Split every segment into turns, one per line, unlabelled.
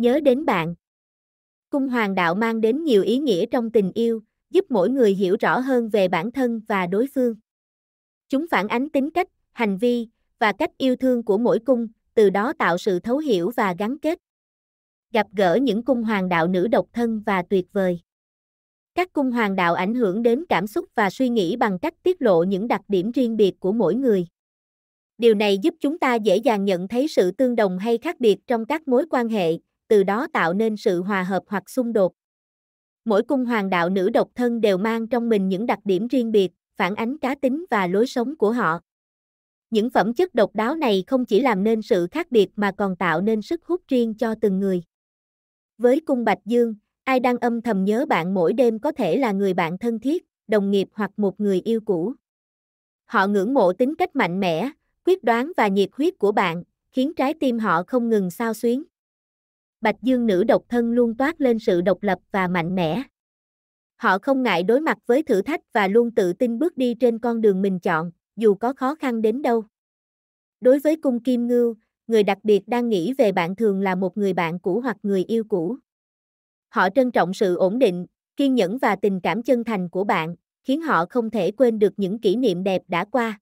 nhớ đến bạn. Cung hoàng đạo mang đến nhiều ý nghĩa trong tình yêu, giúp mỗi người hiểu rõ hơn về bản thân và đối phương. Chúng phản ánh tính cách, hành vi và cách yêu thương của mỗi cung, từ đó tạo sự thấu hiểu và gắn kết. Gặp gỡ những cung hoàng đạo nữ độc thân và tuyệt vời. Các cung hoàng đạo ảnh hưởng đến cảm xúc và suy nghĩ bằng cách tiết lộ những đặc điểm riêng biệt của mỗi người. Điều này giúp chúng ta dễ dàng nhận thấy sự tương đồng hay khác biệt trong các mối quan hệ, từ đó tạo nên sự hòa hợp hoặc xung đột. Mỗi cung hoàng đạo nữ độc thân đều mang trong mình những đặc điểm riêng biệt, phản ánh cá tính và lối sống của họ. Những phẩm chất độc đáo này không chỉ làm nên sự khác biệt mà còn tạo nên sức hút riêng cho từng người. Với cung Bạch Dương, ai đang âm thầm nhớ bạn mỗi đêm có thể là người bạn thân thiết, đồng nghiệp hoặc một người yêu cũ. Họ ngưỡng mộ tính cách mạnh mẽ, quyết đoán và nhiệt huyết của bạn, khiến trái tim họ không ngừng sao xuyến. Bạch Dương nữ độc thân luôn toát lên sự độc lập và mạnh mẽ. Họ không ngại đối mặt với thử thách và luôn tự tin bước đi trên con đường mình chọn, dù có khó khăn đến đâu. Đối với cung kim ngưu, người đặc biệt đang nghĩ về bạn thường là một người bạn cũ hoặc người yêu cũ. Họ trân trọng sự ổn định, kiên nhẫn và tình cảm chân thành của bạn, khiến họ không thể quên được những kỷ niệm đẹp đã qua.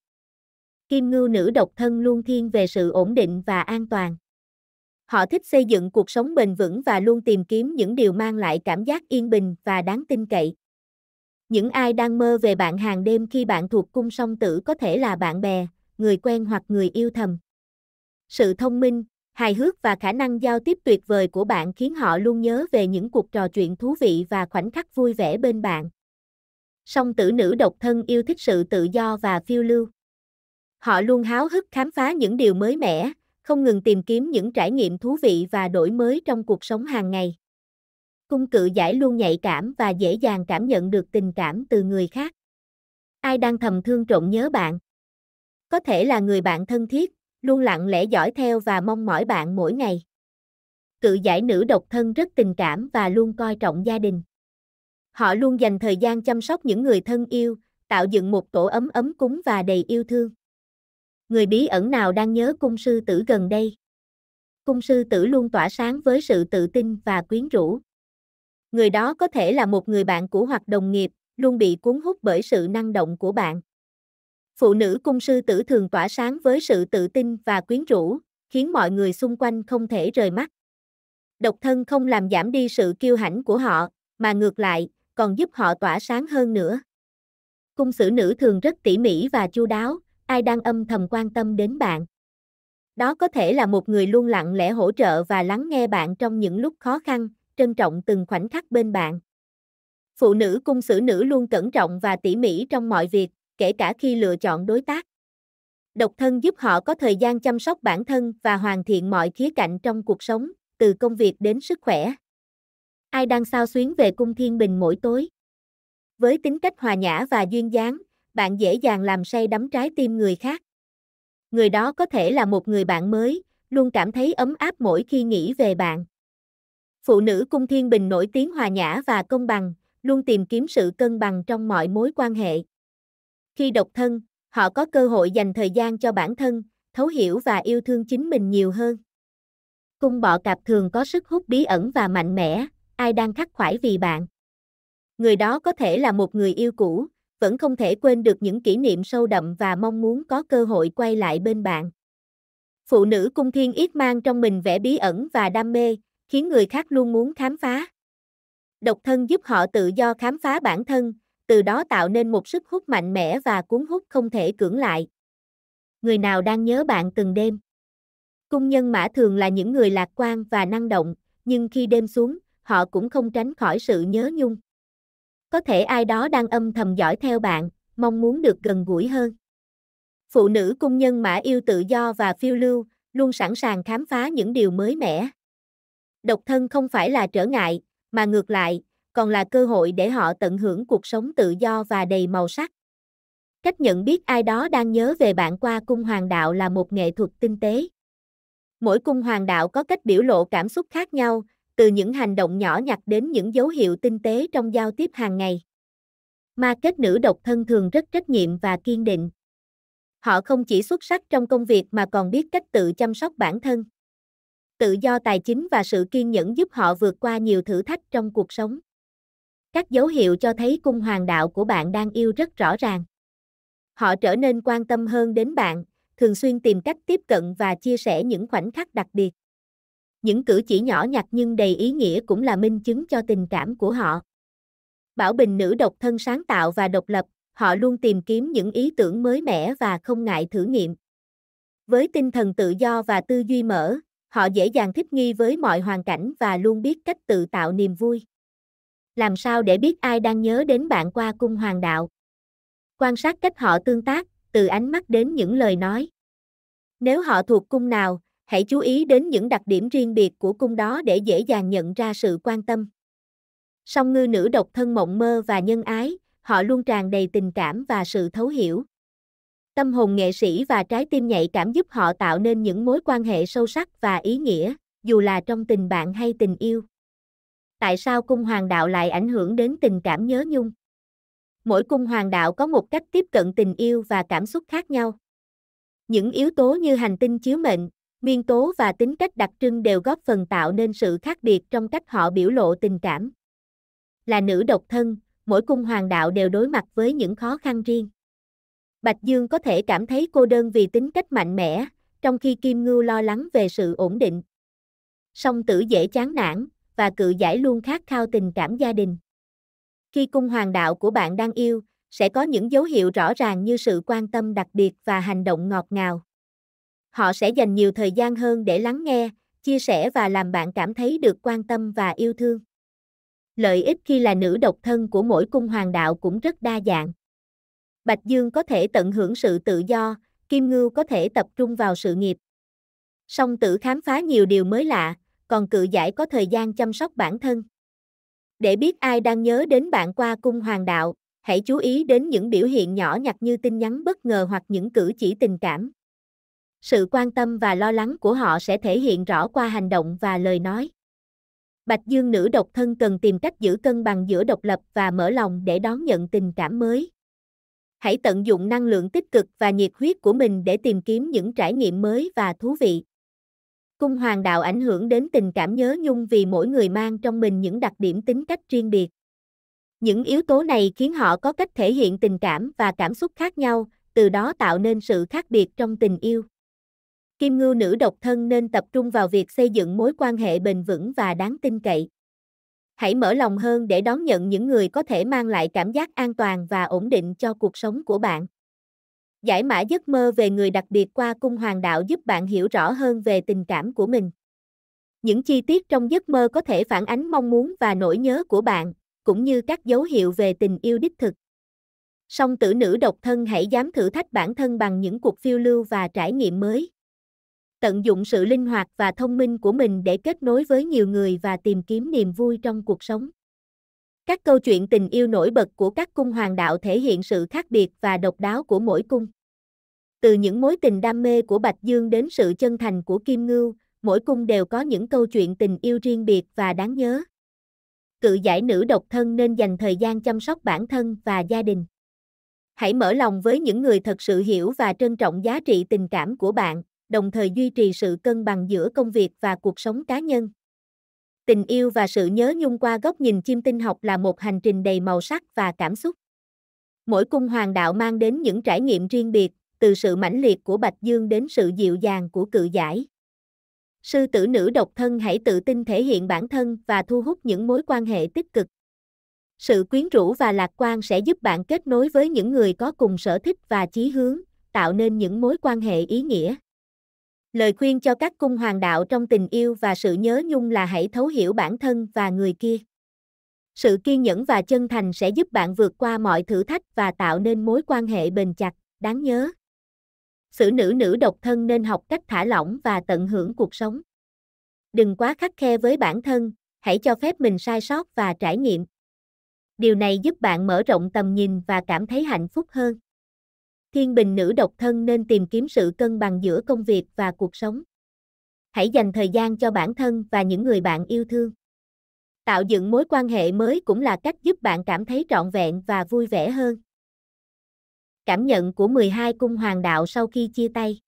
Kim ngưu nữ độc thân luôn thiên về sự ổn định và an toàn. Họ thích xây dựng cuộc sống bền vững và luôn tìm kiếm những điều mang lại cảm giác yên bình và đáng tin cậy. Những ai đang mơ về bạn hàng đêm khi bạn thuộc cung song tử có thể là bạn bè, người quen hoặc người yêu thầm. Sự thông minh, hài hước và khả năng giao tiếp tuyệt vời của bạn khiến họ luôn nhớ về những cuộc trò chuyện thú vị và khoảnh khắc vui vẻ bên bạn. Song tử nữ độc thân yêu thích sự tự do và phiêu lưu. Họ luôn háo hức khám phá những điều mới mẻ, không ngừng tìm kiếm những trải nghiệm thú vị và đổi mới trong cuộc sống hàng ngày. Cung cự giải luôn nhạy cảm và dễ dàng cảm nhận được tình cảm từ người khác. Ai đang thầm thương trộm nhớ bạn? Có thể là người bạn thân thiết, luôn lặng lẽ dõi theo và mong mỏi bạn mỗi ngày. Cự giải nữ độc thân rất tình cảm và luôn coi trọng gia đình. Họ luôn dành thời gian chăm sóc những người thân yêu, tạo dựng một tổ ấm ấm cúng và đầy yêu thương người bí ẩn nào đang nhớ cung sư tử gần đây? Cung sư tử luôn tỏa sáng với sự tự tin và quyến rũ. Người đó có thể là một người bạn cũ hoặc đồng nghiệp, luôn bị cuốn hút bởi sự năng động của bạn. Phụ nữ cung sư tử thường tỏa sáng với sự tự tin và quyến rũ, khiến mọi người xung quanh không thể rời mắt. Độc thân không làm giảm đi sự kiêu hãnh của họ, mà ngược lại, còn giúp họ tỏa sáng hơn nữa. Cung sử nữ thường rất tỉ mỉ và chu đáo, ai đang âm thầm quan tâm đến bạn. Đó có thể là một người luôn lặng lẽ hỗ trợ và lắng nghe bạn trong những lúc khó khăn, trân trọng từng khoảnh khắc bên bạn. Phụ nữ cung xử nữ luôn cẩn trọng và tỉ mỉ trong mọi việc, kể cả khi lựa chọn đối tác. Độc thân giúp họ có thời gian chăm sóc bản thân và hoàn thiện mọi khía cạnh trong cuộc sống, từ công việc đến sức khỏe. Ai đang sao xuyến về cung thiên bình mỗi tối? Với tính cách hòa nhã và duyên dáng, bạn dễ dàng làm say đắm trái tim người khác. Người đó có thể là một người bạn mới, luôn cảm thấy ấm áp mỗi khi nghĩ về bạn. Phụ nữ cung thiên bình nổi tiếng hòa nhã và công bằng, luôn tìm kiếm sự cân bằng trong mọi mối quan hệ. Khi độc thân, họ có cơ hội dành thời gian cho bản thân, thấu hiểu và yêu thương chính mình nhiều hơn. Cung bọ cạp thường có sức hút bí ẩn và mạnh mẽ, ai đang khắc khoải vì bạn. Người đó có thể là một người yêu cũ, vẫn không thể quên được những kỷ niệm sâu đậm và mong muốn có cơ hội quay lại bên bạn. Phụ nữ cung thiên yết mang trong mình vẻ bí ẩn và đam mê, khiến người khác luôn muốn khám phá. Độc thân giúp họ tự do khám phá bản thân, từ đó tạo nên một sức hút mạnh mẽ và cuốn hút không thể cưỡng lại. Người nào đang nhớ bạn từng đêm? Cung nhân mã thường là những người lạc quan và năng động, nhưng khi đêm xuống, họ cũng không tránh khỏi sự nhớ nhung. Có thể ai đó đang âm thầm dõi theo bạn, mong muốn được gần gũi hơn. Phụ nữ cung nhân mã yêu tự do và phiêu lưu, luôn sẵn sàng khám phá những điều mới mẻ. Độc thân không phải là trở ngại, mà ngược lại, còn là cơ hội để họ tận hưởng cuộc sống tự do và đầy màu sắc. Cách nhận biết ai đó đang nhớ về bạn qua cung hoàng đạo là một nghệ thuật tinh tế. Mỗi cung hoàng đạo có cách biểu lộ cảm xúc khác nhau, từ những hành động nhỏ nhặt đến những dấu hiệu tinh tế trong giao tiếp hàng ngày. Ma kết nữ độc thân thường rất trách nhiệm và kiên định. Họ không chỉ xuất sắc trong công việc mà còn biết cách tự chăm sóc bản thân. Tự do tài chính và sự kiên nhẫn giúp họ vượt qua nhiều thử thách trong cuộc sống. Các dấu hiệu cho thấy cung hoàng đạo của bạn đang yêu rất rõ ràng. Họ trở nên quan tâm hơn đến bạn, thường xuyên tìm cách tiếp cận và chia sẻ những khoảnh khắc đặc biệt. Những cử chỉ nhỏ nhặt nhưng đầy ý nghĩa cũng là minh chứng cho tình cảm của họ. Bảo Bình nữ độc thân sáng tạo và độc lập, họ luôn tìm kiếm những ý tưởng mới mẻ và không ngại thử nghiệm. Với tinh thần tự do và tư duy mở, họ dễ dàng thích nghi với mọi hoàn cảnh và luôn biết cách tự tạo niềm vui. Làm sao để biết ai đang nhớ đến bạn qua cung hoàng đạo? Quan sát cách họ tương tác, từ ánh mắt đến những lời nói. Nếu họ thuộc cung nào, hãy chú ý đến những đặc điểm riêng biệt của cung đó để dễ dàng nhận ra sự quan tâm. Song ngư nữ độc thân mộng mơ và nhân ái, họ luôn tràn đầy tình cảm và sự thấu hiểu. Tâm hồn nghệ sĩ và trái tim nhạy cảm giúp họ tạo nên những mối quan hệ sâu sắc và ý nghĩa, dù là trong tình bạn hay tình yêu. Tại sao cung hoàng đạo lại ảnh hưởng đến tình cảm nhớ nhung? Mỗi cung hoàng đạo có một cách tiếp cận tình yêu và cảm xúc khác nhau. Những yếu tố như hành tinh chiếu mệnh, nguyên tố và tính cách đặc trưng đều góp phần tạo nên sự khác biệt trong cách họ biểu lộ tình cảm. Là nữ độc thân, mỗi cung hoàng đạo đều đối mặt với những khó khăn riêng. Bạch Dương có thể cảm thấy cô đơn vì tính cách mạnh mẽ, trong khi Kim Ngưu lo lắng về sự ổn định. Song tử dễ chán nản, và cự giải luôn khát khao tình cảm gia đình. Khi cung hoàng đạo của bạn đang yêu, sẽ có những dấu hiệu rõ ràng như sự quan tâm đặc biệt và hành động ngọt ngào họ sẽ dành nhiều thời gian hơn để lắng nghe, chia sẻ và làm bạn cảm thấy được quan tâm và yêu thương. Lợi ích khi là nữ độc thân của mỗi cung hoàng đạo cũng rất đa dạng. Bạch Dương có thể tận hưởng sự tự do, Kim Ngưu có thể tập trung vào sự nghiệp. Song tử khám phá nhiều điều mới lạ, còn cự giải có thời gian chăm sóc bản thân. Để biết ai đang nhớ đến bạn qua cung hoàng đạo, hãy chú ý đến những biểu hiện nhỏ nhặt như tin nhắn bất ngờ hoặc những cử chỉ tình cảm sự quan tâm và lo lắng của họ sẽ thể hiện rõ qua hành động và lời nói. Bạch Dương nữ độc thân cần tìm cách giữ cân bằng giữa độc lập và mở lòng để đón nhận tình cảm mới. Hãy tận dụng năng lượng tích cực và nhiệt huyết của mình để tìm kiếm những trải nghiệm mới và thú vị. Cung hoàng đạo ảnh hưởng đến tình cảm nhớ nhung vì mỗi người mang trong mình những đặc điểm tính cách riêng biệt. Những yếu tố này khiến họ có cách thể hiện tình cảm và cảm xúc khác nhau, từ đó tạo nên sự khác biệt trong tình yêu. Kim ngưu nữ độc thân nên tập trung vào việc xây dựng mối quan hệ bền vững và đáng tin cậy. Hãy mở lòng hơn để đón nhận những người có thể mang lại cảm giác an toàn và ổn định cho cuộc sống của bạn. Giải mã giấc mơ về người đặc biệt qua cung hoàng đạo giúp bạn hiểu rõ hơn về tình cảm của mình. Những chi tiết trong giấc mơ có thể phản ánh mong muốn và nỗi nhớ của bạn, cũng như các dấu hiệu về tình yêu đích thực. Song tử nữ độc thân hãy dám thử thách bản thân bằng những cuộc phiêu lưu và trải nghiệm mới tận dụng sự linh hoạt và thông minh của mình để kết nối với nhiều người và tìm kiếm niềm vui trong cuộc sống. Các câu chuyện tình yêu nổi bật của các cung hoàng đạo thể hiện sự khác biệt và độc đáo của mỗi cung. Từ những mối tình đam mê của Bạch Dương đến sự chân thành của Kim Ngưu, mỗi cung đều có những câu chuyện tình yêu riêng biệt và đáng nhớ. Cự giải nữ độc thân nên dành thời gian chăm sóc bản thân và gia đình. Hãy mở lòng với những người thật sự hiểu và trân trọng giá trị tình cảm của bạn, đồng thời duy trì sự cân bằng giữa công việc và cuộc sống cá nhân. Tình yêu và sự nhớ nhung qua góc nhìn chim tinh học là một hành trình đầy màu sắc và cảm xúc. Mỗi cung hoàng đạo mang đến những trải nghiệm riêng biệt, từ sự mãnh liệt của Bạch Dương đến sự dịu dàng của cự giải. Sư tử nữ độc thân hãy tự tin thể hiện bản thân và thu hút những mối quan hệ tích cực. Sự quyến rũ và lạc quan sẽ giúp bạn kết nối với những người có cùng sở thích và chí hướng, tạo nên những mối quan hệ ý nghĩa. Lời khuyên cho các cung hoàng đạo trong tình yêu và sự nhớ nhung là hãy thấu hiểu bản thân và người kia. Sự kiên nhẫn và chân thành sẽ giúp bạn vượt qua mọi thử thách và tạo nên mối quan hệ bền chặt, đáng nhớ. Sự nữ nữ độc thân nên học cách thả lỏng và tận hưởng cuộc sống. Đừng quá khắc khe với bản thân, hãy cho phép mình sai sót và trải nghiệm. Điều này giúp bạn mở rộng tầm nhìn và cảm thấy hạnh phúc hơn. Thiên Bình nữ độc thân nên tìm kiếm sự cân bằng giữa công việc và cuộc sống. Hãy dành thời gian cho bản thân và những người bạn yêu thương. Tạo dựng mối quan hệ mới cũng là cách giúp bạn cảm thấy trọn vẹn và vui vẻ hơn. Cảm nhận của 12 cung hoàng đạo sau khi chia tay.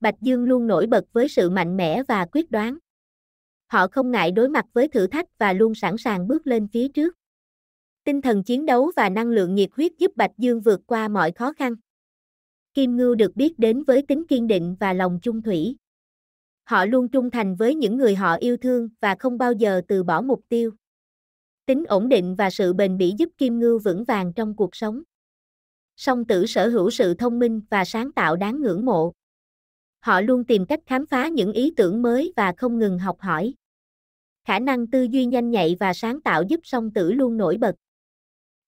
Bạch Dương luôn nổi bật với sự mạnh mẽ và quyết đoán. Họ không ngại đối mặt với thử thách và luôn sẵn sàng bước lên phía trước. Tinh thần chiến đấu và năng lượng nhiệt huyết giúp Bạch Dương vượt qua mọi khó khăn. Kim Ngưu được biết đến với tính kiên định và lòng chung thủy. Họ luôn trung thành với những người họ yêu thương và không bao giờ từ bỏ mục tiêu. Tính ổn định và sự bền bỉ giúp Kim Ngưu vững vàng trong cuộc sống. Song tử sở hữu sự thông minh và sáng tạo đáng ngưỡng mộ. Họ luôn tìm cách khám phá những ý tưởng mới và không ngừng học hỏi. Khả năng tư duy nhanh nhạy và sáng tạo giúp song tử luôn nổi bật.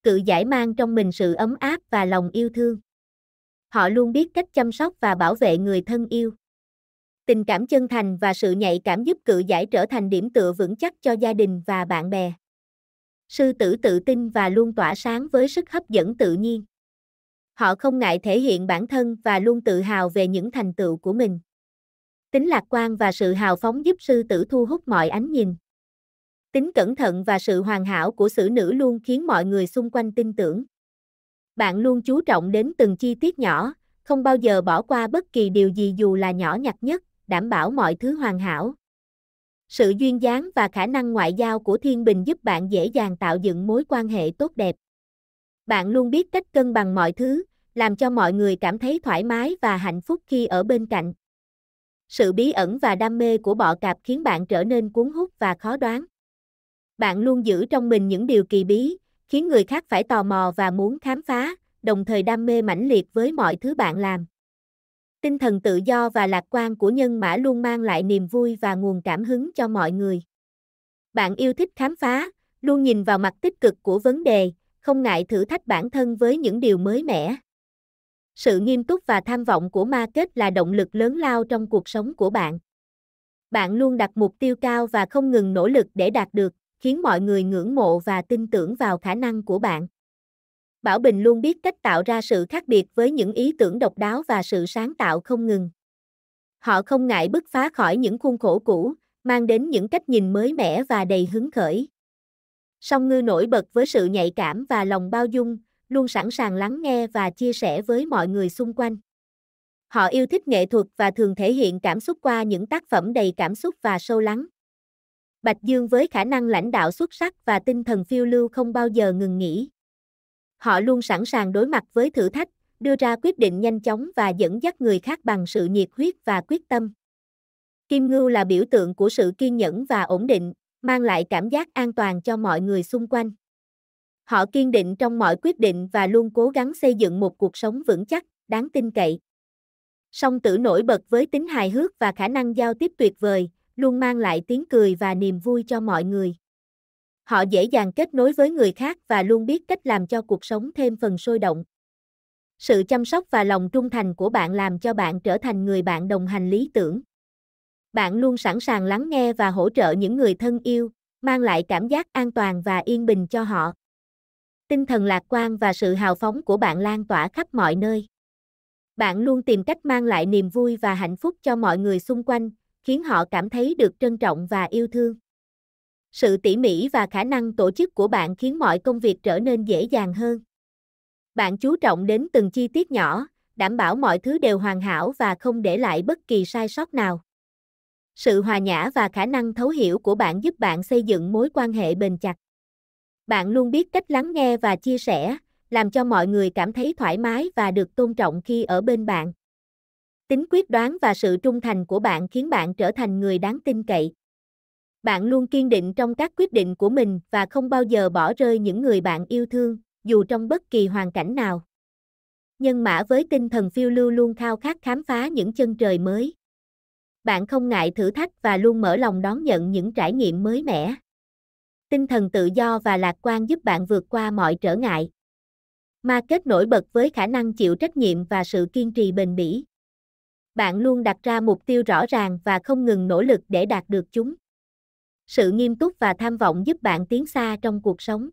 Cự giải mang trong mình sự ấm áp và lòng yêu thương họ luôn biết cách chăm sóc và bảo vệ người thân yêu. Tình cảm chân thành và sự nhạy cảm giúp cự giải trở thành điểm tựa vững chắc cho gia đình và bạn bè. Sư tử tự tin và luôn tỏa sáng với sức hấp dẫn tự nhiên. Họ không ngại thể hiện bản thân và luôn tự hào về những thành tựu của mình. Tính lạc quan và sự hào phóng giúp sư tử thu hút mọi ánh nhìn. Tính cẩn thận và sự hoàn hảo của xử nữ luôn khiến mọi người xung quanh tin tưởng. Bạn luôn chú trọng đến từng chi tiết nhỏ, không bao giờ bỏ qua bất kỳ điều gì dù là nhỏ nhặt nhất, đảm bảo mọi thứ hoàn hảo. Sự duyên dáng và khả năng ngoại giao của Thiên Bình giúp bạn dễ dàng tạo dựng mối quan hệ tốt đẹp. Bạn luôn biết cách cân bằng mọi thứ, làm cho mọi người cảm thấy thoải mái và hạnh phúc khi ở bên cạnh. Sự bí ẩn và đam mê của bọ cạp khiến bạn trở nên cuốn hút và khó đoán. Bạn luôn giữ trong mình những điều kỳ bí, khiến người khác phải tò mò và muốn khám phá, đồng thời đam mê mãnh liệt với mọi thứ bạn làm. Tinh thần tự do và lạc quan của nhân mã luôn mang lại niềm vui và nguồn cảm hứng cho mọi người. Bạn yêu thích khám phá, luôn nhìn vào mặt tích cực của vấn đề, không ngại thử thách bản thân với những điều mới mẻ. Sự nghiêm túc và tham vọng của ma kết là động lực lớn lao trong cuộc sống của bạn. Bạn luôn đặt mục tiêu cao và không ngừng nỗ lực để đạt được khiến mọi người ngưỡng mộ và tin tưởng vào khả năng của bạn. Bảo Bình luôn biết cách tạo ra sự khác biệt với những ý tưởng độc đáo và sự sáng tạo không ngừng. Họ không ngại bứt phá khỏi những khuôn khổ cũ, mang đến những cách nhìn mới mẻ và đầy hứng khởi. Song ngư nổi bật với sự nhạy cảm và lòng bao dung, luôn sẵn sàng lắng nghe và chia sẻ với mọi người xung quanh. Họ yêu thích nghệ thuật và thường thể hiện cảm xúc qua những tác phẩm đầy cảm xúc và sâu lắng. Bạch Dương với khả năng lãnh đạo xuất sắc và tinh thần phiêu lưu không bao giờ ngừng nghỉ. Họ luôn sẵn sàng đối mặt với thử thách, đưa ra quyết định nhanh chóng và dẫn dắt người khác bằng sự nhiệt huyết và quyết tâm. Kim Ngưu là biểu tượng của sự kiên nhẫn và ổn định, mang lại cảm giác an toàn cho mọi người xung quanh. Họ kiên định trong mọi quyết định và luôn cố gắng xây dựng một cuộc sống vững chắc, đáng tin cậy. Song tử nổi bật với tính hài hước và khả năng giao tiếp tuyệt vời, luôn mang lại tiếng cười và niềm vui cho mọi người. Họ dễ dàng kết nối với người khác và luôn biết cách làm cho cuộc sống thêm phần sôi động. Sự chăm sóc và lòng trung thành của bạn làm cho bạn trở thành người bạn đồng hành lý tưởng. Bạn luôn sẵn sàng lắng nghe và hỗ trợ những người thân yêu, mang lại cảm giác an toàn và yên bình cho họ. Tinh thần lạc quan và sự hào phóng của bạn lan tỏa khắp mọi nơi. Bạn luôn tìm cách mang lại niềm vui và hạnh phúc cho mọi người xung quanh, khiến họ cảm thấy được trân trọng và yêu thương. Sự tỉ mỉ và khả năng tổ chức của bạn khiến mọi công việc trở nên dễ dàng hơn. Bạn chú trọng đến từng chi tiết nhỏ, đảm bảo mọi thứ đều hoàn hảo và không để lại bất kỳ sai sót nào. Sự hòa nhã và khả năng thấu hiểu của bạn giúp bạn xây dựng mối quan hệ bền chặt. Bạn luôn biết cách lắng nghe và chia sẻ, làm cho mọi người cảm thấy thoải mái và được tôn trọng khi ở bên bạn. Tính quyết đoán và sự trung thành của bạn khiến bạn trở thành người đáng tin cậy. Bạn luôn kiên định trong các quyết định của mình và không bao giờ bỏ rơi những người bạn yêu thương, dù trong bất kỳ hoàn cảnh nào. Nhân mã với tinh thần phiêu lưu luôn khao khát khám phá những chân trời mới. Bạn không ngại thử thách và luôn mở lòng đón nhận những trải nghiệm mới mẻ. Tinh thần tự do và lạc quan giúp bạn vượt qua mọi trở ngại. Ma kết nổi bật với khả năng chịu trách nhiệm và sự kiên trì bền bỉ bạn luôn đặt ra mục tiêu rõ ràng và không ngừng nỗ lực để đạt được chúng. Sự nghiêm túc và tham vọng giúp bạn tiến xa trong cuộc sống.